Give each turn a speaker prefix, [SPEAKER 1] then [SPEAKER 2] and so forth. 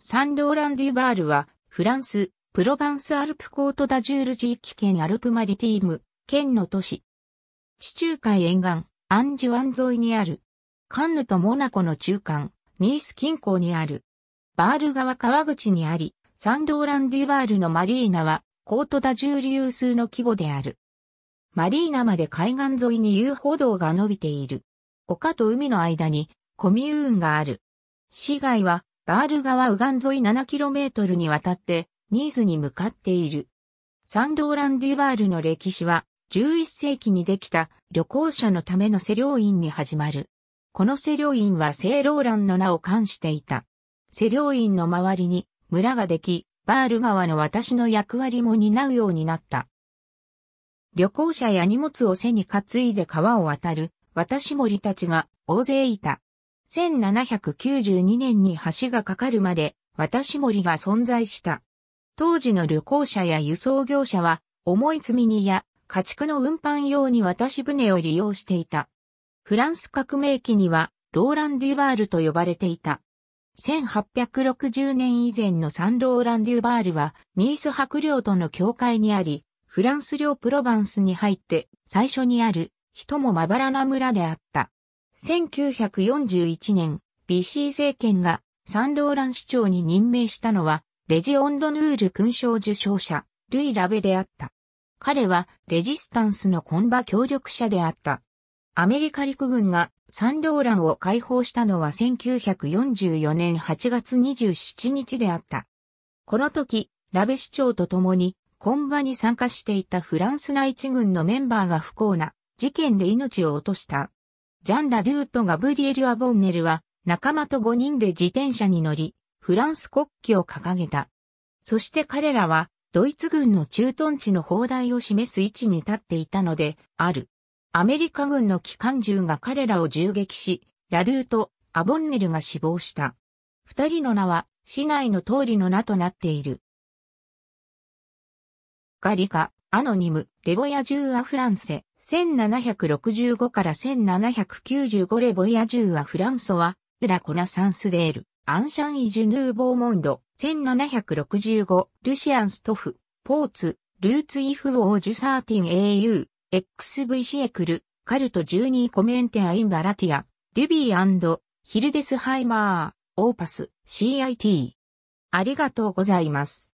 [SPEAKER 1] サンローラン・デュバールは、フランス、プロバンス・アルプコート・ダジュール地域圏アルプ・マリティーム、県の都市。地中海沿岸、アンジュン沿いにある。カンヌとモナコの中間、ニース近郊にある。バール川川口にあり、サンローラン・デュバールのマリーナは、コート・ダジュール有数の規模である。マリーナまで海岸沿いに遊歩道が伸びている。丘と海の間に、コミューンがある。市街は、バール川右岸沿い 7km にわたってニーズに向かっている。サンドーラン・デュバールの歴史は11世紀にできた旅行者のためのセ領院に始まる。このセ領院は聖ローランの名を冠していた。セ領院の周りに村ができ、バール川の私の役割も担うようになった。旅行者や荷物を背に担いで川を渡る、私森たちが大勢いた。1792年に橋が架かるまで渡し森が存在した。当時の旅行者や輸送業者は重い積み荷や家畜の運搬用に渡し船を利用していた。フランス革命期にはローラン・デュバールと呼ばれていた。1860年以前のサンローラン・デュバールはニース白領との境界にあり、フランス領プロヴァンスに入って最初にある人もまばらな村であった。1941年、BC 政権がサンローラン市長に任命したのは、レジオンドヌール勲章受章者、ルイ・ラベであった。彼は、レジスタンスのコンバ協力者であった。アメリカ陸軍がサンローランを解放したのは1944年8月27日であった。この時、ラベ市長と共に、コンバに参加していたフランス内地軍のメンバーが不幸な事件で命を落とした。ジャン・ラ・デュート・ガブリエル・アボンネルは、仲間と5人で自転車に乗り、フランス国旗を掲げた。そして彼らは、ドイツ軍の駐屯地の砲台を示す位置に立っていたので、ある。アメリカ軍の機関銃が彼らを銃撃し、ラドゥーとアボンネルが死亡した。二人の名は、市内の通りの名となっている。ガリカ、アノニム、レボヤ・ジュー・ア・フランセ。1765から1795レボイアューはフランソワ、ルラコナサンスデール、アンシャン・イジュ・ヌー・ボーモンド、1765、ルシアン・ストフ、ポーツ、ルーツ・イフ・ウォージュ・サーティン・ AU、XV・ シエクル、カルト12コメンテア・イン・バラティア、デュビーヒルデスハイマー、オーパス、CIT。ありがとうございます。